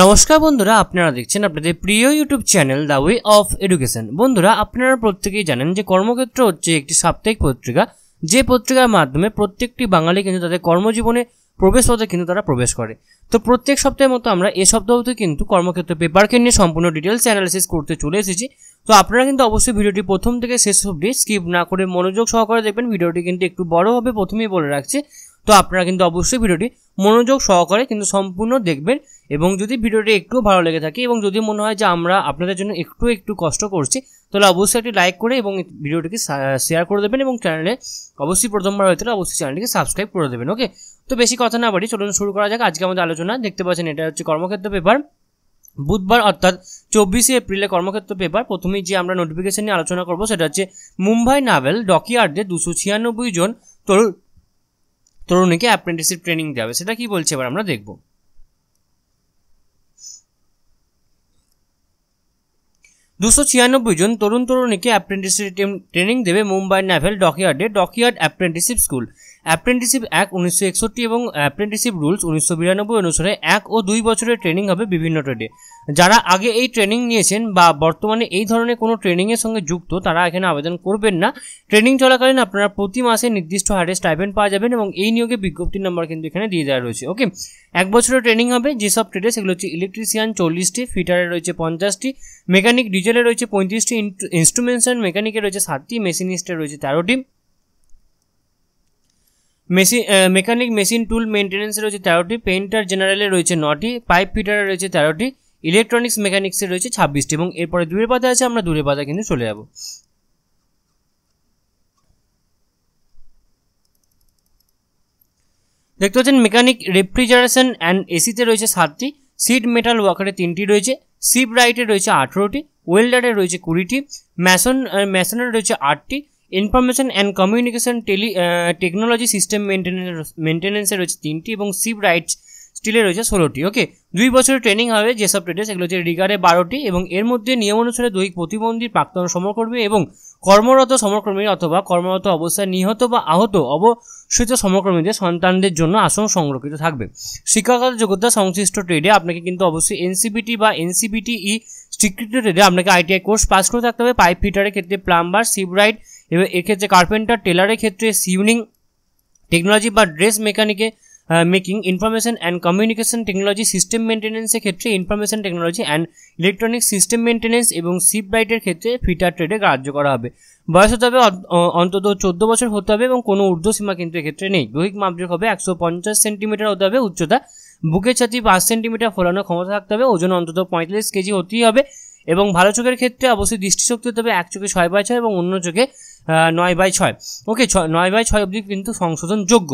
নমস্কার বন্ধুরা আপনারা দেখছেন আপনাদের প্রিয় YouTube channel The Way of Education বন্ধুরা আপনারা প্রত্যেকেই জানেন যে কর্মক্ষেত্র হচ্ছে একটি সাপ্তাহিক পত্রিকা যে পত্রিকার মাধ্যমে প্রত্যেকটি বাঙালি কিন্তু তাদের কর্মজীবনে প্রবেশ পথে কিন্তু তারা প্রবেশ করে তো প্রত্যেক সপ্তাহের মতো আমরা এ সপ্তাহতে কিন্তু কর্মক্ষেত্র পেপারকে নিয়ে সম্পূর্ণ ডিটেলস অ্যানালিসিস করতে চলে এসেছি তো আপনারা কিন্তু অবশ্যই ভিডিওটি প্রথম থেকে শেষ অবধি স্কিপ না করে মনোযোগ সহকারে দেখবেন ভিডিওটি কিন্তু একটু বড় হবে প্রথমেই বলে রাখছি তো আপনারা কিন্তু অবশ্যই ভিডিওটি মনোযোগ সহকারে কিন্তু সম্পূর্ণ দেখবেন এবং যদি ভিডিওটি একটু ভালো লেগে থাকে এবং যদি মনে হয় যে আমরা আপনাদের জন্য একটু একটু কষ্ট করছি তাহলে অবশ্যই একটি লাইক করে এবং ভিডিওটিকে শেয়ার করে দেবেন এবং চ্যানেলে অবশ্যই প্রথমবার হয়ে অবশ্যই চ্যানেলটিকে সাবস্ক্রাইব করে দেবেন ওকে তো বেশি কথা না বাড়ি চলুন শুরু করা যাক আজকে আমাদের আলোচনা দেখতে পাচ্ছেন এটা হচ্ছে কর্মক্ষেত্র পেপার বুধবার অর্থাৎ চব্বিশে এপ্রিলে কর্মক্ষেত্র পেপার প্রথমেই যে আমরা নোটিফিকেশন নিয়ে আলোচনা করবো সেটা হচ্ছে মুম্বাই নাভেল ডকিয়ার্ডে দুশো ছিয়ানব্বই জন তরুণ তরুণীকে অ্যাপ্রেন্টিসশিপ ট্রেনিং দেওয়া হবে সেটা কি বলছে এবার আমরা দেখব দুশো ছিয়ানব্বই জন তরুণ তরুণীকে অ্যাপ্রেন্টিসশিপ ট্রেনিং দেবে মুম্বাই ন্যাভেল ডকইয়ার্ডে ডকইয়ার্ড অ্যাপ্রেন্টিসশিপ স্কুল অ্যাপ্রেন্টিসিপ এক উনিশশো একষট্টি এবং অ্যাপ্রেন্টিসিপ রুলস উনিশশো বিরানব্বই অনুসারে এক ও দুই বছরের ট্রেনিং হবে বিভিন্ন ট্রেডে যারা আগে এই ট্রেনিং নিয়েছেন বা বর্তমানে এই ধরনের কোনো ট্রেনিংয়ের সঙ্গে যুক্ত তারা এখানে আবেদন করবেন না ট্রেনিং চলাকালীন আপনারা প্রতি মাসে নির্দিষ্ট হারে স্টাইপেন্ড পাওয়া যাবেন এবং এই নিয়োগে বিজ্ঞপ্তির নাম্বার কিন্তু এখানে দিয়ে দেওয়া রয়েছে ওকে এক বছরের ট্রেনিং হবে যেসব ট্রেডে সেগুলো হচ্ছে ইলেকট্রিশিয়ান চল্লিশটি ফিটারে রয়েছে পঞ্চাশটি মেকানিক ডিজেলে রয়েছে পঁয়ত্রিশটি ইনস্ট্রুমেন্টস অ্যান্ড মেকানিকে রয়েছে সাতটি মেশিনিস্টে রয়েছে তেরোটি মেসি মেকানিক মেশিন টুল মেইনটেনেন্স এর আছে 13 টি পেইন্টার জেনারেল এর আছে 9 টি পাইপ ফিটার এর আছে 13 টি ইলেকট্রনিক্স মেকানিক্স এর আছে 26 টি এবং এরপর দুরের বাজারে আছে আমরা দুরের বাজারে কিনতে চলে যাব দেখোজন মেকানিক রেফ্রিজারেশন এন্ড এসি তে রয়েছে 7 টি সিট মেটাল ওয়ারকারে 3 টি রয়েছে সিপ রাইটে রয়েছে 18 টি ওয়েল্ডারে রয়েছে 20 টি মেসন মেসনারে রয়েছে 8 টি information and communication tele technology system maintenance মেনটেন্যান্সে রয়েছে তিনটি এবং সিভ রাইটস স্টিলে রয়েছে ষোলোটি ওকে দুই বছরের ট্রেনিং হবে যেসব ট্রেডে সেগুলো হচ্ছে রিগারে বারোটি এবং এর মধ্যে নিয়ম অনুসারে দৈহিক প্রতিবন্ধী প্রাক্তন সমরকর্মী এবং কর্মরত সমরকর্মী অথবা কর্মরত অবস্থায় নিহত বা আহত অবসিত সমরকর্মীদের সন্তানদের জন্য আসন সংরক্ষিত থাকবে শিক্ষাগত যোগ্যতা সংশ্লিষ্ট ট্রেডে আপনাকে কিন্তু অবশ্যই এনসিবিটি বা এনসিবিটি ই e স্বীকৃত ট্রেডে আপনাকে আইটিআই কোর্স পাস করে থাকতে হবে পাইপ ফিটারের ক্ষেত্রে প্লাম্বার রাইট এবার এক্ষেত্রে কার্পেন্টার টেলারের ক্ষেত্রে সিউনিং টেকনোলজি বা ড্রেস মেকানিকে making information and communication technology system মেনটেনেন্সের ক্ষেত্রে information technology and electronic system maintenance এবং শিপ রাইটের ক্ষেত্রে ফিটার ট্রেডে কার্য করা হবে বয়স হতে হবে অন্তত চোদ্দো বছর হতে হবে এবং কোনো সীমা কিন্তু এক্ষেত্রে নেই দৈহিক মাপযোগ হবে একশো পঞ্চাশ সেন্টিমিটার হতে হবে উচ্চতা বুকের ছাতি পাঁচ সেন্টিমিটার ফোলানোর ক্ষমতা থাকতে হবে ওজন অন্তত পঁয়তাল্লিশ কেজি হতেই হবে এবং ভালো চোখের ক্ষেত্রে অবশ্যই দৃষ্টিশক্তি হতে হবে এক চোখে ছয় বাই ছয় এবং অন্য চোখে নয় বাই ছয় ওকে নয় বাই ছয় অবধি কিন্তু সংশোধনযোগ্য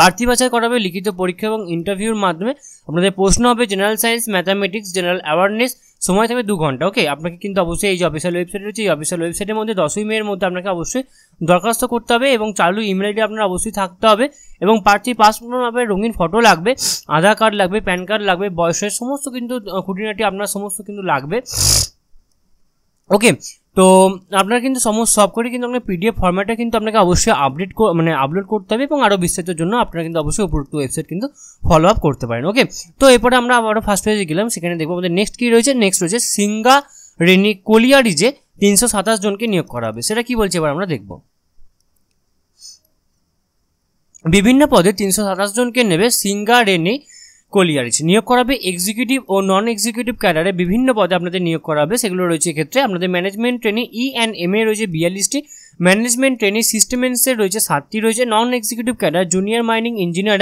বাড়তি বাছাই করা হবে লিখিত পরীক্ষা এবং ইন্টারভিউর মাধ্যমে আপনাদের প্রশ্ন হবে general science mathematics general awareness সময় থাকবে দু ঘন্টা ওকে আপনাকে কিন্তু অবশ্যই এই যে অফিসিয়াল ওয়েবসাইট রয়েছে এই অফিসিয়াল ওয়েবসাইটের মধ্যে দশই মেয়ের মধ্যে আপনাকে অবশ্যই দরখাস্ত করতে হবে এবং চালু ইমেল আইডি আপনার অবশ্যই থাকতে হবে এবং প্রার্থী পাসপোর্ট আপনার রঙিন ফটো লাগবে আধার কার্ড লাগবে প্যান কার্ড লাগবে বয়সের সমস্ত কিন্তু খুঁটিনাটি আপনার সমস্ত কিন্তু লাগবে ওকে তো আপনার কিন্তু সমস্ত সব করে কিন্তু আপনার পিডিএফ ফর্ম্যাটে কিন্তু আপনাকে অবশ্যই আপডেট মানে আপলোড করতে হবে এবং আরও বিস্তারিত জন্য আপনারা কিন্তু অবশ্যই উপরোক্ত ওয়েবসাইট কিন্তু ফলো আপ করতে পারেন ওকে তো এরপরে আমরা আবারও ফার্স্ট পেজে গেলাম সেখানে দেখবো আমাদের নেক্সট কী রয়েছে নেক্সট রয়েছে সিঙ্গা রেনি কোলিয়ারিজে তিনশো সাতাশ জনকে নিয়োগ করা হবে সেটা কি বলছে এবার আমরা দেখব বিভিন্ন পদে তিনশো সাতাশ জনকে নেবে সিঙ্গা রেনি কলিয়ারিজ নিয়োগ করাবে এক্সিকিউটিভ ও নন এক্সিকিউটিভ ক্যাডারে বিভিন্ন পদে আপনাদের নিয়োগ করাবে সেগুলো রয়েছে ক্ষেত্রে আপনাদের management training E and M এ রয়েছে বিয়াল্লিশটি ম্যানেজমেন্ট ট্রেনিং সিস্টেমেন্সের রয়েছে সাতটি রয়েছে non executive cadre junior mining engineer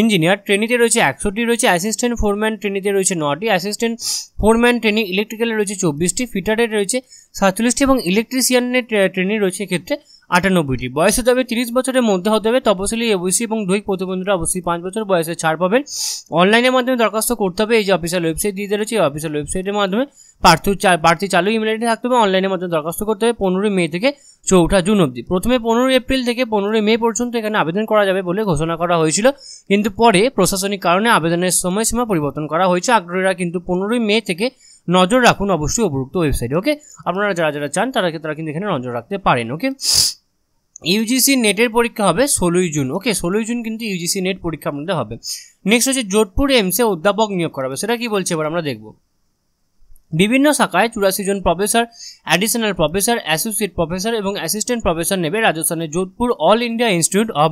engineer ট্রেনিতে রয়েছে একশোটি রয়েছে অ্যাসিস্ট্যান্ট ফোরম্যান ট্রেনিতে রয়েছে নটি অ্যাসিস্ট্যান্ট ফোরম্যান ট্রেনিং ইলেকট্রিক্যালে রয়েছে চব্বিশটি ফিটারের রয়েছে সাতচল্লিশটি এবং ইলেকট্রিশিয়ানের ট্রেনিং রয়েছে ক্ষেত্রে আটানব্বইটি বয়স হতে হবে তিরিশ বছরের মধ্যে হতে হবে তপশিলি এবিসি এবং দৈহিক প্রতিবন্ধীরা অবশ্যই পাঁচ বছর বয়সে ছাড় পাবেন অনলাইনের মাধ্যমে দরখাস্ত করতে হবে এই যে অফিসিয়াল ওয়েবসাইট দিয়ে রয়েছে এই অফিসিয়াল ওয়েবসাইটের মাধ্যমে প্রার্থী প্রার্থী চালু ইমেল আইডি থাকতে হবে অনলাইনের মাধ্যমে দরখাস্ত করতে হবে পনেরোই মে থেকে চৌঠা জুন অবধি প্রথমে পনেরোই এপ্রিল থেকে পনেরোই মে পর্যন্ত এখানে আবেদন করা যাবে বলে ঘোষণা করা হয়েছিল কিন্তু পরে প্রশাসনিক কারণে আবেদনের সময়সীমা পরিবর্তন করা হয়েছে আগ্রহীরা কিন্তু পনেরোই মে থেকে নজর রাখুন অবশ্যই উপরুক্ত ওয়েবসাইটে ওকে আপনারা যারা যারা চান তারা তারা কিন্তু এখানে নজর রাখতে পারেন ওকে ইউজিসি নেটের পরীক্ষা হবে ষোলোই জুন ওকে ষোলোই জুন কিন্তু ইউজিসি নেট পরীক্ষা আপনাদের হবে নেক্সট হচ্ছে যোধপুর এমসে অধ্যাপক নিয়োগ করা হবে সেটা কি বলছে এবার আমরা দেখব বিভিন্ন শাখায় চুরাশি জন professor additional professor associate professor এবং অ্যাসিস্ট্যান্ট প্রফেসর নেবে রাজস্থানের Jodhpur All India Institute of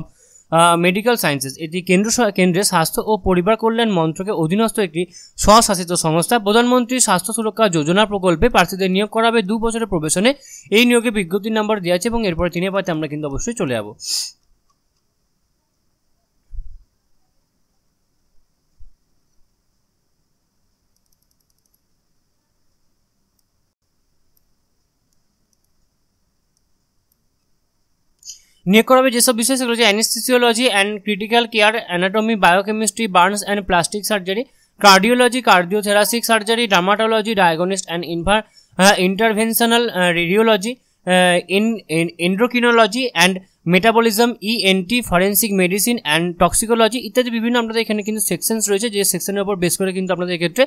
Medical Sciences এটি কেন্দ্র কেন্দ্রে স্বাস্থ্য ও পরিবার কল্যাণ মন্ত্রকের অধীনস্থ একটি স্বশাসিত সংস্থা প্রধানমন্ত্রী স্বাস্থ্য সুরক্ষা যোজনা প্রকল্পে প্রার্থীদের নিয়োগ করা হবে দু বছরের প্রবেশনে এই নিয়োগে বিজ্ঞপ্তির নাম্বার দেওয়া আছে এবং এরপরে তিনি পাতে আমরা কিন্তু অবশ্যই চলে যাবো নিয়ে করা হবে যেসব বিষয় সেগুলো হচ্ছে anaesthesiology and critical care anatomy biochemistry burns and plastic surgery cardiology cardiothoracic surgery dermatology diagnostic and inter interventional radiology in endocrinology and metabolism ENT forensic medicine and toxicology ইত্যাদি বিভিন্ন আপনাদের এখানে কিন্তু সেকশনস রয়েছে যে সেকশনের উপর বেস করে কিন্তু আপনাদের ক্ষেত্রে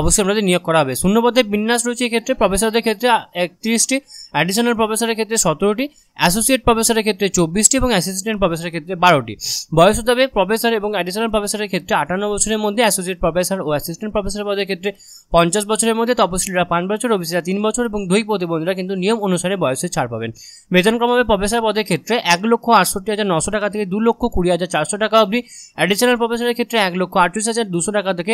অবশ্যই আপনাদের নিয়োগ করা হবে শূন্যপদে বিন্যাস রয়েছে এক্ষেত্রে প্রফেসরদের ক্ষেত্রে একত্রিশটি অ্যাডিশনাল প্রফেসরের ক্ষেত্রে সতেরোটি অ্যাসোসিয়েট প্রফেসরের ক্ষেত্রে চব্বিশটি এবং অ্যাসিস্ট্যান্ট প্রফেসরের ক্ষেত্রে বারোটি বয়স হতে প্রফেসর এবং অ্যাডিশনাল প্রফেসরের ক্ষেত্রে আটান্ন বছরের মধ্যে অ্যাসোসিয়েট প্রফেসর ও অ্যাসিস্ট্যান্ট প্রফেসর পদের ক্ষেত্রে পঞ্চাশ বছরের মধ্যে তপশিলীরা পাঁচ বছর অফিসিরা তিন বছর এবং দুই প্রতিবন্ধীরা কিন্তু নিয়ম অনুসারে বয়সে ছাড় পাবেন বেতন ক্রমে প্রফেসর পদের ক্ষেত্রে এক লক্ষ আটষট্টি হাজার নশো টাকা থেকে দু লক্ষ কুড়ি হাজার চারশো টাকা অবধি অ্যাডিশনাল প্রফেসরের ক্ষেত্রে এক লক্ষ আটত্রিশ হাজার দুশো টাকা থেকে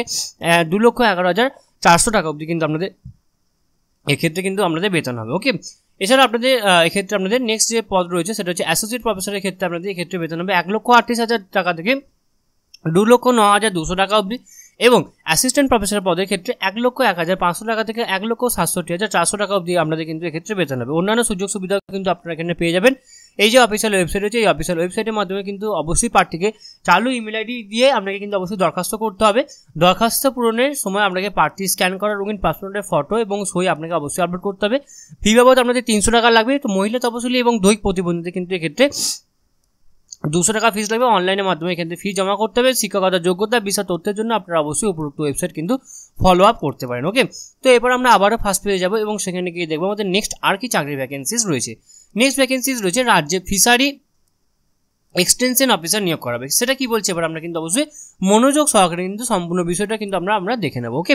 দু লক্ষ এগারো হাজার চারশো টাকা অবধি কিন্তু আপনাদের এক্ষেত্রে কিন্তু আপনাদের বেতন হবে ওকে এছাড়া আপনাদের এক্ষেত্রে আপনাদের নেক্সট যে পদ রয়েছে সেটা হচ্ছে অ্যাসোসিয়েট প্রফেসরের ক্ষেত্রে আপনাদের এক্ষেত্রে বেতন হবে এক লক্ষ আটত্রিশ হাজার টাকা থেকে দু লক্ষ ন হাজার দুশো টাকা অবধি এবং অ্যাসিস্ট্যান্ট প্রফেসর পদের ক্ষেত্রে এক লক্ষ এক হাজার পাঁচশো টাকা থেকে এক লক্ষ সাতষট্টি হাজার চারশো টাকা অবধি আপনাদের কিন্তু এক্ষেত্রে বেতন হবে অন্যান্য সুযোগ সুবিধা কিন্তু আপনারা এখানে পেয়ে যাবেন এই যে অফিসিয়াল ওয়েবসাইট রয়েছে এই অফিসিয়াল ওয়েবসাইটের মাধ্যমে কিন্তু অবশ্যই প্রার্থীকে চালু ইমেল আইডি দিয়ে আপনাকে কিন্তু অবশ্যই দরখাস্ত করতে হবে দরখাস্ত পূরণের সময় আপনাকে প্রার্থী স্ক্যান করা রঙিন পাসপোর্টের ফটো এবং সই আপনাকে অবশ্যই আপলোড করতে হবে ফি বাবদ আপনাদের তিনশো টাকা লাগবে তো মহিলা তপশিলি এবং দৈহিক প্রতিবন্ধীদের কিন্তু এক্ষেত্রে দুশো টাকা ফিস লাগবে অনলাইনের মাধ্যমে এখান থেকে ফি জমা করতে হবে শিক্ষকতার যোগ্যতা বিষয় তথ্যের জন্য আপনারা অবশ্যই উপরোক্ত ওয়েবসাইট কিন্তু ফলো আপ করতে পারেন ওকে তো এরপর আমরা আবারও ফার্স্ট পেয়ে যাবো এবং সেখানে গিয়ে দেখবো আমাদের নেক্সট আর কি চাকরির ভ্যাকেন্সিস রয়েছে নেক্সট ভ্যাকেন্সিজ রয়েছে রাজ্যে ফিশারি এক্সটেনশন অফিসার নিয়োগ করাবে সেটা কি বলছে এবার আমরা কিন্তু অবশ্যই মনোযোগ সহকারে কিন্তু সম্পূর্ণ বিষয়টা কিন্তু আমরা আমরা দেখে নেবো ওকে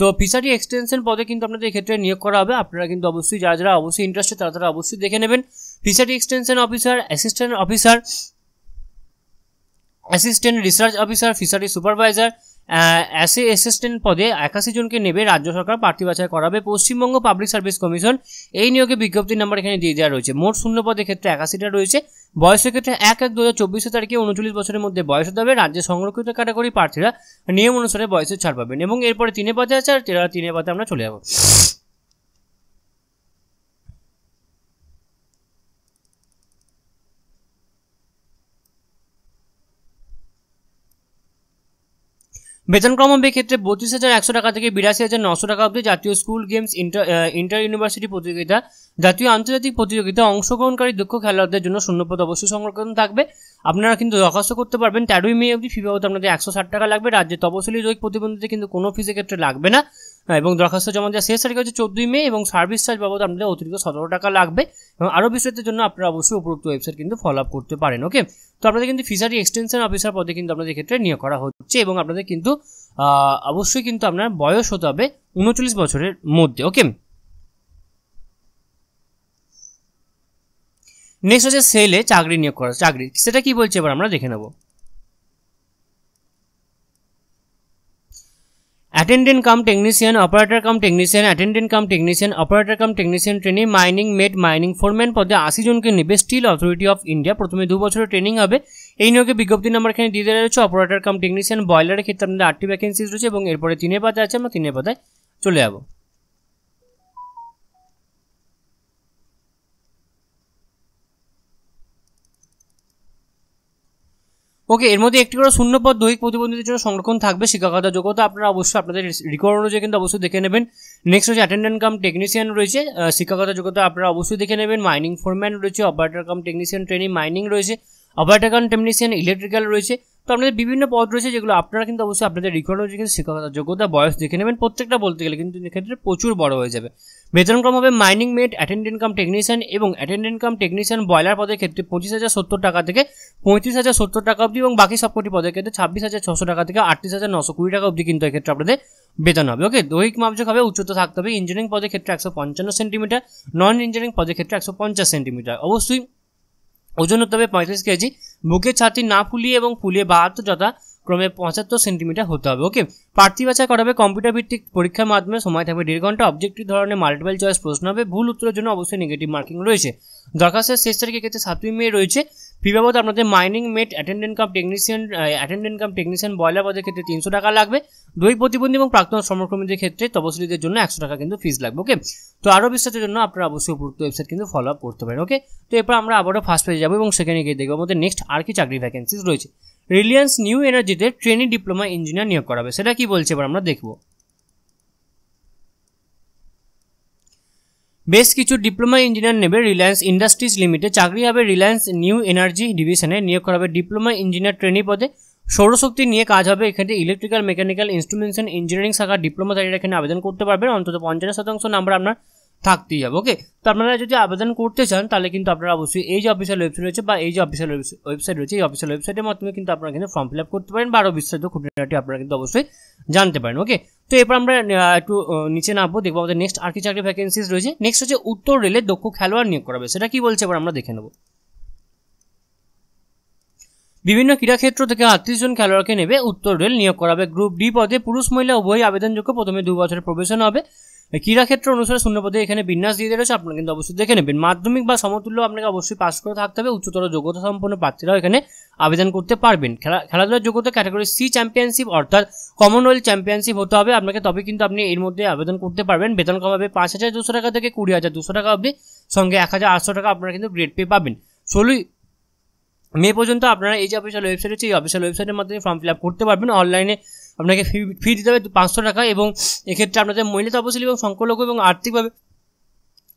তো ফিশারি এক্সটেনশন পদে কিন্তু আপনাদের ক্ষেত্রে নিয়োগ করা হবে আপনারা কিন্তু অবশ্যই যারা যারা অবশ্যই ইন্টারেস্টেড তারা তারা অবশ্যই দেখে নেবেন fishery extension officer assistant officer assistant research officer fishery supervisor assistant পদে একাশি জনকে নেবে রাজ্য সরকার প্রার্থী বাছাই করাবে পশ্চিমবঙ্গ পাবলিক সার্ভিস কমিশন এই নিয়োগে বিজ্ঞপ্তির নাম্বার এখানে দিয়ে দেওয়া রয়েছে মোট শূন্য পদের ক্ষেত্রে একাশিটা রয়েছে বয়সের ক্ষেত্রে এক এক দু হাজার চব্বিশে তারিখে উনচল্লিশ বছরের মধ্যে বয়স হতে হবে রাজ্যে সংরক্ষিত ক্যাটাগরি প্রার্থীরা নিয়ম অনুসারে বয়সের ছাড় পাবেন এবং এরপরে তিনে পাতে আছে আর তেরা তিনে পাতে আমরা চলে যাব বেতনক্রম ক্ষেত্রে বত্রিশ হাজার একশো টাকা থেকে বিরাশি হাজার নশো টাকা অবধি জাতীয় school games inter inter university প্রতিযোগিতা জাতীয় আন্তর্জাতিক প্রতিযোগিতা অংশগ্রহণকারী দক্ষ খেলোয়াড়দের জন্য শূন্যপদ অবশ্যই সংরক্ষণ থাকবে আপনারা কিন্তু দরখাস্ত করতে পারবেন তেরোই মে অবধি ফি বাবদ আপনাদের একশো ষাট টাকা লাগবে রাজ্যে তপশিলি রোগ প্রতিবন্ধীদের কিন্তু কোনো ফিজের ক্ষেত্রে লাগবে না হ্যাঁ, এবং দরখাস্ত জমা দেওয়ার শেষ তারিখ হচ্ছে চোদ্দই মে এবং সার্ভিস চার্জ বাবদ আপনাদের অতিরিক্ত সতেরো টাকা লাগবে এবং আরও বিষয়ের জন্য আপনারা অবশ্যই উপরোক্ত ওয়েবসাইট কিন্তু ফলো আপ করতে পারেন ওকে তো আপনাদের কিন্তু ফিশারি এক্সটেনশন অফিসার পদে কিন্তু আপনাদের ক্ষেত্রে নিয়োগ করা হচ্ছে এবং আপনাদের কিন্তু অবশ্যই কিন্তু আপনার বয়স হতে হবে উনচল্লিশ বছরের মধ্যে ওকে নেক্সট হচ্ছে সেলে চাকরি নিয়োগ করা চাকরি সেটা কি বলছে এবার আমরা দেখে নেবো attendant cum technician operator cum technician attendant cum technician operator cum technician training mining mate mining foreman পদে আশি জনকে নেবে স্টিল অথরিটি অফ ইন্ডিয়া প্রথমে দু বছরের ট্রেনিং হবে এই নিয়োগে বিজ্ঞপ্তি নাম্বার এখানে দিয়ে দেওয়া রয়েছে অপারেটর কাম টেকনিশিয়ান বয়লারের ক্ষেত্রে আমাদের আটটি ভ্যাকেন্সিজ রয়েছে এবং এরপরে তিনে পাতায় আছে আমরা তিনে পাতায় চলে যাবো ওকে এর মধ্যে একটি করে শূন্য পদ দৈহিক প্রতিবন্ধীদের জন্য সংরক্ষণ থাকবে শিক্ষাগত যোগ্যতা আপনারা অবশ্যই আপনাদের রিকর্ড অনুযায়ী কিন্তু অবশ্যই দেখে নেবেন নেক্সট হচ্ছে অ্যাটেন্ডেন্ট কাম টেকনিশিয়ান রয়েছে শিক্ষাগত যোগ্যতা আপনারা অবশ্যই দেখে নেবেন মাইনিং ফোরম্যান রয়েছে operator cum technician training mining রয়েছে অপারেটার কাম টেকনিশিয়ান ইলেকট্রিক্যাল রয়েছে তো আপনাদের বিভিন্ন পদ রয়েছে যেগুলো আপনারা কিন্তু অবশ্যই আপনাদের রিকর্ড অনুযায়ী কিন্তু শিক্ষাগত যোগ্যতা বয়স দেখে নেবেন প্রত্যেকটা বলতে গেলে কিন্তু এক্ষেত্রে প্রচুর বড় হয়ে যাবে বেতনক্রম হবে mining mate attendant cum technician এবং অ্যাটেন্ড ইনকাম টেকনিশিয়ান ব্রয়লার পদের ক্ষেত্রে পঁচিশ হাজার সত্তর টাকা থেকে পঁয়ত্রিশ হাজার সত্তর টাকা অবধি এবং বাকি সবকটি পদের ক্ষেত্রে ছাব্বিশ হাজার ছশো টাকা থেকে আটত্রিশ হাজার নশো কুড়ি টাকা অবধি কিন্তু এক্ষেত্রে আপনাদের বেতন হবে ওকে দৈহিক মাপযোগ হবে উচ্চতা থাকতে হবে ইঞ্জিনিয়ারিং পদের ক্ষেত্রে একশো পঞ্চান্ন সেন্টিমিটার নন ইঞ্জিনিয়ারিং পদের ক্ষেত্রে একশো পঞ্চাশ সেন্টিমিটার অবশ্যই ওজন হতে হবে পঁয়ত্রিশ কেজি বুকের ছাতি না ফুলিয়ে এবং ফুলিয়ে বাহাত্তর যথা ক্রমে পঁচাত্তর সেন্টিমিটার হতে হবে ওকে প্রার্থী বাছাই করা হবে কম্পিউটার ভিত্তিক পরীক্ষার মাধ্যমে সময় থাকবে দেড় ঘন্টা অবজেক্টিভ ধরনের মাল্টিপল চয়েস প্রশ্ন হবে ভুল উত্তরের জন্য অবশ্যই নেগেটিভ মার্কিং রয়েছে দরখাস্তের শেষ তারিখের ক্ষেত্রে সাতই মে রয়েছে ফি বাবদ আপনাদের mining mate attendant cum technician attendant cum technician boiler পদের ক্ষেত্রে তিনশো টাকা লাগবে দৈহিক প্রতিবন্ধী এবং প্রাক্তন শ্রমকর্মীদের ক্ষেত্রে তপশিলীদের জন্য একশো টাকা কিন্তু ফিস লাগবে ওকে তো আরও বিস্তারের জন্য আপনারা অবশ্যই উপরুক্ত ওয়েবসাইট কিন্তু ফলো আপ করতে পারেন ওকে তো এরপর আমরা আবারও ফার্স্ট পেজে যাবো এবং সেখানে গিয়ে দেখবো আমাদের নেক্সট আর কি চাকরি ভ্যাকেন্সিস রয়েছে রিলিয়ান্স নিউ এনার্জিতে ট্রেনিং ডিপ্লোমা ইঞ্জিনিয়ার নিয়োগ করাবে সেটা কি বলছে এবার আমরা দেখব বেশ কিছু ডিপ্লোমা ইঞ্জিনিয়ার নেবে রিলায়েন্স ইন্ডাস্ট্রিজ লিমিটে চাকরি হবে রিলায়েন্স নিউ এনার্জি ডিভিশনে নিয়োগ করা হবে ডিপ্লোমা ইঞ্জিনিয়ার ট্রেনি পদে সৌরশক্তি নিয়ে কাজ হবে এখানে ইলেকট্রিক্যাল মেকানিক্যাল অ্যান্ড ইঞ্জিনিয়ারিং শাখার ডিপ্লোমা তারা এখানে আবেদন করতে পারবেন অন্তত পঞ্চাশ শতাংশ নাম্বার আপনার থাকতেই হবে ওকে তো আপনারা যদি আবেদন করতে চান তাহলে কিন্তু আপনারা অবশ্যই এই যে অফিসিয়াল ওয়েবসাইট রয়েছে বা এই যে অফিসিয়াল ওয়েবসাইট রয়েছে এই অফিসিয়াল ওয়েবসাইটের মাধ্যমে কিন্তু আপনারা কিন্তু ফর্ম ফিল আপ করতে পারেন বা আরও বিস্তারিত খুঁটিনাটি আপনারা কিন্তু অবশ্যই জানতে পারেন ওকে তো এরপর আমরা একটু নিচে নামবো দেখবো আমাদের নেক্সট আর কি চাকরি ভ্যাকেন্সিজ রয়েছে নেক্সট হচ্ছে উত্তর রেলে দক্ষ খেলোয়াড় নিয়োগ করা হবে সেটা কি বলছে এবার আমরা দেখে নেবো বিভিন্ন ক্রীড়াক্ষেত্র থেকে আটত্রিশ জন খেলোয়াড়কে নেবে উত্তর রেল নিয়োগ করা হবে গ্রুপ ডি পদে পুরুষ মহিলা উভয়ই আবেদনযোগ্য প্রথমে দু বছরের প্রবেশন হবে ক্রীড়াক্ষেত্র অনুসারে শূন্যপদে এখানে বিন্যাস দিয়ে রয়েছে আপনারা কিন্তু অবশ্যই দেখে নেবেন মাধ্যমিক বা সমতুল্য আপনাকে অবশ্যই পাস করে থাকতে হবে উচ্চতর যোগ্যতা সম্পন্ন প্রার্থীরাও এখানে আবেদন করতে পারবেন খেলা খেলাধুলার যোগ্যতা ক্যাটাগরি সি চ্যাম্পিয়নশিপ অর্থাৎ কমনওয়েলথ চ্যাম্পিয়নশিপ হতে হবে আপনাকে তবে কিন্তু আপনি এর মধ্যে আবেদন করতে পারবেন বেতন কমাবে পাঁচ হাজার দুশো টাকা থেকে কুড়ি হাজার দুশো টাকা অবধি সঙ্গে এক হাজার আটশো টাকা আপনারা কিন্তু গ্রেড পে পাবেন ষোলোই মে পর্যন্ত আপনারা এই যে অফিসিয়াল ওয়েবসাইট হচ্ছে এই অফিসিয়াল ওয়েবসাইটের মাধ্যমে ফর্ম ফিল আপ করতে পারবেন অনলাইনে আপনাকে ফি ফি দিতে হবে পাঁচশো টাকা এবং এক্ষেত্রে আপনাদের মহিলা তপশিলি এবং সংখ্যালঘু এবং আর্থিকভাবে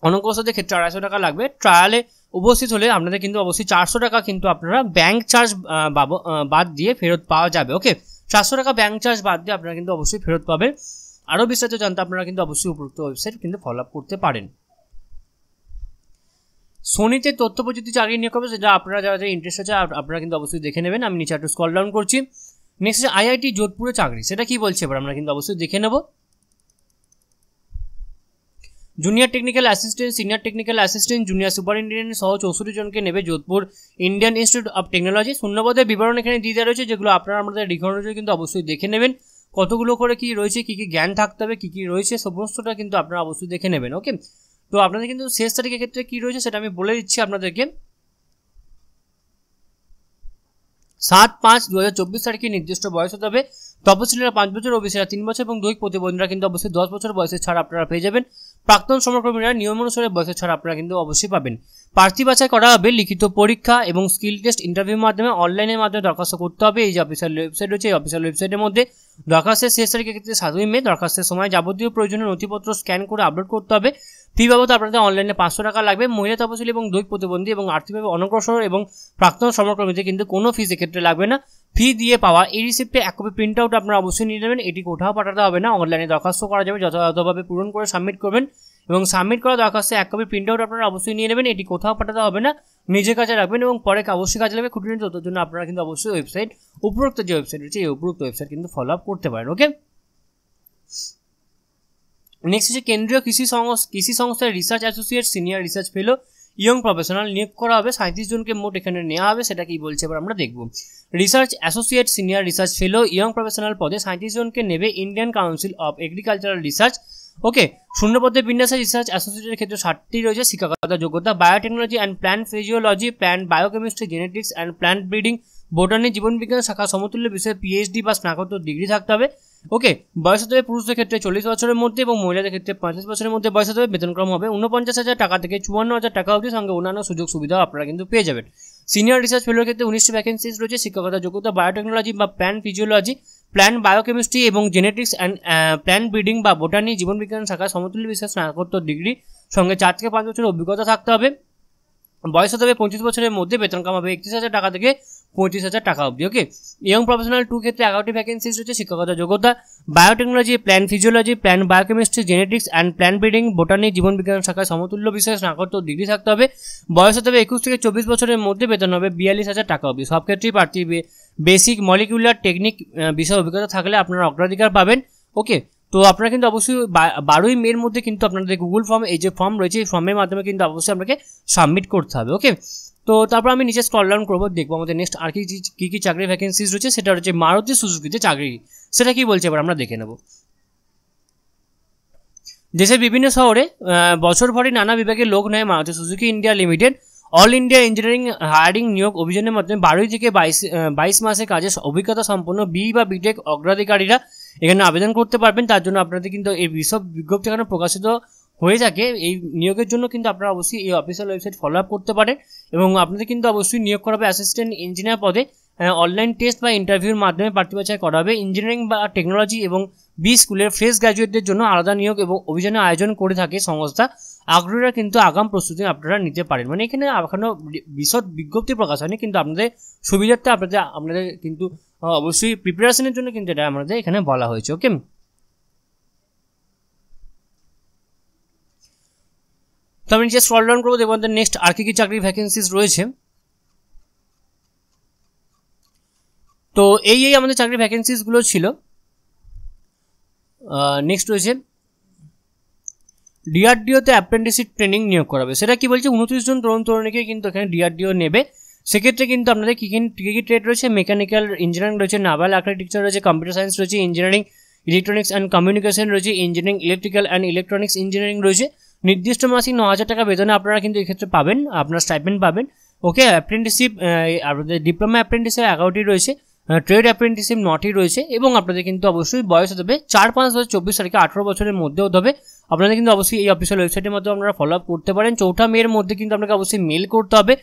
অনগ্রসরদের ক্ষেত্রে আড়াইশো টাকা লাগবে ট্রায়ালে উপস্থিত হলে আপনাদের কিন্তু অবশ্যই চারশো টাকা কিন্তু আপনারা ব্যাংক চার্জ বাদ দিয়ে ফেরত পাওয়া যাবে ওকে চারশো টাকা ব্যাংক চার্জ বাদ দিয়ে আপনারা কিন্তু অবশ্যই ফেরত পাবেন আরও বিস্তারিত জানতে আপনারা কিন্তু অবশ্যই উপরোক্ত ওয়েবসাইট কিন্তু ফলো আপ করতে পারেন সোনিতে তথ্য প্রযুক্তি চাকরি নিয়োগ হবে সেটা আপনারা যারা যারা ইন্টারেস্ট আছে আপনারা কিন্তু অবশ্যই দেখে নেবেন আমি নিচে একটু স্কল ডাউন করছি নেক্সট হচ্ছে আইআইটি যোধপুরে চাকরি সেটা কি বলছে এবার আমরা কিন্তু অবশ্যই দেখে নেব junior technical assistant senior technical assistant junior superintendent সহ চৌষট্টি জনকে নেবে Jodhpur Indian Institute of Technology শূন্যপদের বিবরণ এখানে দিয়ে দেওয়া রয়েছে যেগুলো আপনারা আমাদের রিকর্ড কিন্তু অবশ্যই দেখে নেবেন কতগুলো করে কি রয়েছে কি কি জ্ঞান থাকতে হবে কী কী রয়েছে সমস্তটা কিন্তু আপনারা অবশ্যই দেখে নেবেন ওকে তো আপনাদের কিন্তু শেষ তারিখের ক্ষেত্রে কী রয়েছে সেটা আমি বলে দিচ্ছি আপনাদেরকে সাত পাঁচ দু হাজার চব্বিশ তারিখে নির্দিষ্ট বয়স হতে হবে তপশিলীরা পাঁচ বছর ওবিসিরা তিন বছর এবং দৈহিক প্রতিবন্ধীরা কিন্তু অবশ্যই দশ বছর বয়সের ছাড় আপনারা পেয়ে যাবেন প্রাক্তন সমকর্মীরা নিয়ম অনুসারে বয়সের ছাড় আপনারা কিন্তু অবশ্যই পাবেন প্রার্থী বাছাই করা হবে লিখিত পরীক্ষা এবং স্কিল টেস্ট ইন্টারভিউর মাধ্যমে অনলাইনের মাধ্যমে দরখাস্ত করতে হবে এই যে অফিসিয়াল ওয়েবসাইট রয়েছে এই অফিসিয়াল ওয়েবসাইটের মধ্যে দরখাস্তের শেষ তারিখের ক্ষেত্রে সাতই মে দরখাস্তের সময় যাবতীয় প্রয়োজনীয় নথিপত্র স্ক্যান করে আপলোড করতে হবে ফি বাবদ আপনাদের অনলাইনে পাঁচশো টাকা লাগবে মহিলা তপশিলি এবং দুই প্রতিবন্ধী এবং আর্থিকভাবে অনগ্রসর এবং প্রাক্তন সমকর্মীদের কিন্তু কোনো ফিস এক্ষেত্রে লাগবে না ফি দিয়ে পাওয়া এই রিসিপ্টে এক কপি প্রিন্ট আউট আপনারা অবশ্যই নিয়ে নেবেন এটি কোথাও পাঠাতে হবে না অনলাইনে দরখাস্ত করা যাবে যথাযথভাবে পূরণ করে সাবমিট করবেন এবং সাবমিট করা দরখাস্তে এক কপি প্রিন্ট আউট আপনারা অবশ্যই নিয়ে নেবেন এটি কোথাও পাঠাতে হবে না নিজের কাছে রাখবেন এবং পরে অবশ্যই কাজে লাগবে খুঁটি তথ্যের জন্য আপনারা কিন্তু অবশ্যই ওয়েবসাইট উপরোক্ত যে ওয়েবসাইট রয়েছে এই উপরোক্ত ওয়েবসাইট কিন্তু ফলো আপ করতে পারেন ওকে নেক্সট হচ্ছে কেন্দ্রীয় কৃষি সংস্থা কৃষি সংস্থার research associate senior research fellow young professional নিয়োগ করা হবে সাঁত্রিশ জনকে মোট এখানে নেওয়া হবে সেটা কি বলছে এবার আমরা দেখব research associate senior research fellow young professional পদে সাঁত্রিশ জনকে নেবে Indian Council of Agricultural Research okay শূন্য পদে বিন্যাসে রিসার্চ অ্যাসোসিয়েটের ক্ষেত্রে ষাটটি রয়েছে শিক্ষাগত যোগ্যতা biotechnology and plant physiology plant biochemistry genetics and plant breeding botany জীবনবিজ্ঞান শাখা সমতুল্য বিষয়ে পিএইচডি বা স্নাতকোত্তর ডিগ্রি থাকতে হবে ওকে বয়স হতে হবে পুরুষদের ক্ষেত্রে চল্লিশ বছরের মধ্যে এবং মহিলাদের ক্ষেত্রে পঞ্চাশ বছরের মধ্যে বয়স হতে হবে বেতনক্রম হবে উনপঞ্চাশ হাজার টাকা থেকে চুয়ান্ন হাজার টাকা অবধি সঙ্গে অন্যান্য সুযোগ সুবিধা আপনারা কিন্তু পেয়ে যাবেন সিনিয়র রিসার্চ ফেলোর ক্ষেত্রে উনিশটি ভ্যাকেন্সিজ রয়েছে শিক্ষকতা যোগ্যতা বায়োটেকনোলজি বা প্ল্যান ফিজিওলজি প্ল্যান বায়োকেমিস্ট্রি এবং জেনেটিক্স অ্যান্ড প্ল্যান ব্রিডিং বা বোটানি জীবনবিজ্ঞান শাখা সমতুল্য বিষয়ে স্নাতকোত্তর ডিগ্রি সঙ্গে চার থেকে পাঁচ বছরের অভিজ্ঞতা থাকতে হবে বয়স হতে হবে পঁচিশ বছরের মধ্যে বেতন হবে একত্রিশ হাজার টাকা থেকে পঁয়ত্রিশ হাজার টাকা অবধি ওকে ইয়ং প্রফেশনাল টু ক্ষেত্রে এগারোটি ভ্যাকেন্সিজ রয়েছে শিক্ষকতা যোগ্যতা biotechnology plant physiology plant biochemistry genetics and plant breeding botany জীবনবিজ্ঞান শাখায় সমতুল্য বিষয়ে স্নাতকোত্তর ডিগ্রি থাকতে হবে বয়স হতে হবে একুশ থেকে চব্বিশ বছরের মধ্যে বেতন হবে বিয়াল্লিশ হাজার টাকা অবধি সব ক্ষেত্রেই প্রার্থী বেসিক মলিকিউলার টেকনিক বিষয়ে অভিজ্ঞতা থাকলে আপনারা অগ্রাধিকার পাবেন ওকে তো আপনারা কিন্তু অবশ্যই বারোই মের মধ্যে কিন্তু আপনাদের গুগল ফর্ম এই যে ফর্ম রয়েছে এই ফর্মের মাধ্যমে কিন্তু অবশ্যই আপনাকে সাবমিট করতে হবে ওকে তো তারপর আমি নিচে স্কল ডাউন করবো দেখবো আমাদের নেক্সট আর কি কী কী চাকরি ভ্যাকেন্সিজ রয়েছে সেটা হচ্ছে মারুতি সুজুকিতে চাকরি সেটা কি বলছে এবার আমরা দেখে নেব দেশের বিভিন্ন শহরে বছর ভরে নানা বিভাগে লোক নেয় Maruti Suzuki India Limited All India Engineering Hiring নিয়োগ অভিযানের মাধ্যমে বারোই থেকে বাইশ বাইশ মাসে কাজে অভিজ্ঞতা সম্পন্ন বি বা বিটেক অগ্রাধিকারীরা এখানে আবেদন করতে পারবেন তার জন্য আপনাদের কিন্তু এই বিশ্ব বিজ্ঞপ্তি এখানে প্রকাশিত হয়ে থাকে এই নিয়োগের জন্য কিন্তু আপনারা অবশ্যই এই অফিসিয়াল ওয়েবসাইট ফলো আপ করতে পারেন এবং আপনাদের কিন্তু অবশ্যই নিয়োগ করা হবে অ্যাসিস্ট্যান্ট ইঞ্জিনিয়ার পদে অনলাইন টেস্ট বা ইন্টারভিউর মাধ্যমে প্রার্থী বাছাই করা হবে ইঞ্জিনিয়ারিং বা টেকনোলজি এবং বি স্কুলের ফ্রেশ গ্র্যাজুয়েটদের জন্য আলাদা নিয়োগ এবং অভিযানের আয়োজন করে থাকে সংস্থা আগ্রহীরা কিন্তু আগাম প্রস্তুতি আপনারা নিতে পারেন মানে এখানে এখনও বিশদ বিজ্ঞপ্তি প্রকাশ হয়নি কিন্তু আপনাদের সুবিধার্থে আপনাদের আপনাদের কিন্তু অবশ্যই প্রিপারেশনের জন্য কিন্তু এটা আমাদের এখানে বলা হয়েছে ওকে তো মিনিট এ স্ক্রল ডাউন করব দেখবেন যে নেক্সট আর কিছু চাকরির ভাকেন্সিস রয়েছে তো এই এই আমাদের চাকরি ভাকেন্সিস গুলো ছিল नेक्स्ट রয়েছে ডিআরডিওতে অ্যাপrenticeship ট্রেনিং নিয়োগ করবে সেটা কি বলছে 29 জন তরুণ তরুণীকে কিন্তু এখানে ডিআরডিও নেবে সেক্রেটারি কিন্তু আপনাদের কি কি ট্রেড রয়েছে মেকানিক্যাল ইঞ্জিনিয়ারিং রয়েছে naval architecture রয়েছে কম্পিউটার সায়েন্স রয়েছে ইঞ্জিনিয়ারিং ইলেকট্রনিক্স এন্ড কমিউনিকেশন রয়েছে engineering electrical and electronics engineering রয়েছে নির্দিষ্ট মাসিক ন হাজার টাকা বেতনে আপনারা কিন্তু এক্ষেত্রে পাবেন আপনার স্টাইপেন্ড পাবেন ওকে অ্যাপ্রেন্টিসশিপ আপনাদের ডিপ্লোমা অ্যাপ্রেন্টিসশিপ এগারোটি রয়েছে ট্রেড অ্যাপ্রেন্টিসশিপ নটি রয়েছে এবং আপনাদের কিন্তু অবশ্যই বয়স হতে হবে চার পাঁচ হাজার চব্বিশ তারিখে আঠেরো বছরের মধ্যে হতে হবে আপনাদের কিন্তু অবশ্যই এই অফিসিয়াল ওয়েবসাইটের মধ্যে আপনারা ফলো আপ করতে পারেন চৌঠা মেয়ের মধ্যে কিন্তু আপনাকে অবশ্যই মেল করতে হবে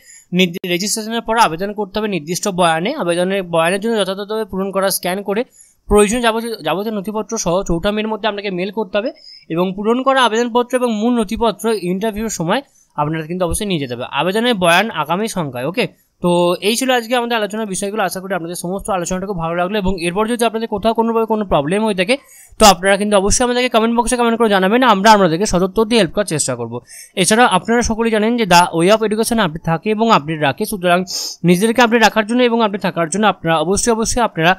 রেজিস্ট্রেশনের পর আবেদন করতে হবে নির্দিষ্ট বয়ানে আবেদনের বয়ানের জন্য যথাযথভাবে পূরণ করা স্ক্যান করে প্রয়োজন যাবতীয় যাবতীয় নথিপত্র সহ চৌঠামের মধ্যে আপনাকে মেল করতে হবে এবং পূরণ করা আবেদনপত্র এবং মূল নথিপত্র ইন্টারভিউর সময় আপনারা কিন্তু অবশ্যই নিয়ে যেতে হবে আবেদনের বয়ান আগামী সংখ্যায় ওকে তো এই ছিল আজকে আমাদের আলোচনার বিষয়গুলো আশা করি আপনাদের সমস্ত খুব ভালো লাগলো এবং এরপর যদি আপনাদের কোথাও কোনোভাবে কোনো প্রবলেম হয়ে থাকে তো আপনারা কিন্তু অবশ্যই আমাদেরকে কমেন্ট বক্সে কমেন্ট করে জানাবেন আমরা আপনাদেরকে সদত্তর দিয়ে হেল্প করার চেষ্টা করবো এছাড়া আপনারা সকলেই জানেন যে দা ওয়ে অফ এডুকেশন আপনি থাকে এবং আপনি রাখে সুতরাং নিজেদেরকে আপনি রাখার জন্য এবং আপনি থাকার জন্য আপনারা অবশ্যই অবশ্যই আপনারা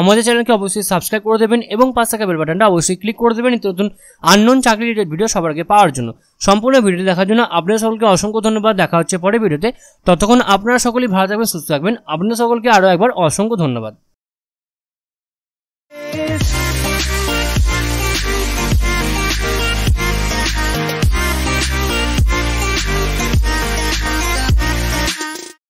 আমাদের চ্যানেলকে অবশ্যই সাবস্ক্রাইব করে দেবেন এবং পাশ থাকা বেল বাটনটা অবশ্যই ক্লিক করে দেবেন নতুন আননোন চাকরি রিলেটেড ভিডিও সবার আগে পাওয়ার জন্য সম্পূর্ণ ভিডিও দেখার জন্য আপনারা সকলকে অসংখ্য ধন্যবাদ দেখা হচ্ছে পরে ভিডিওতে ততক্ষণ আপনারা সকলেই ভালো থাকবেন সুস্থ থাকবেন আপনাদের সকলকে আরও একবার অসংখ্য ধন্যবাদ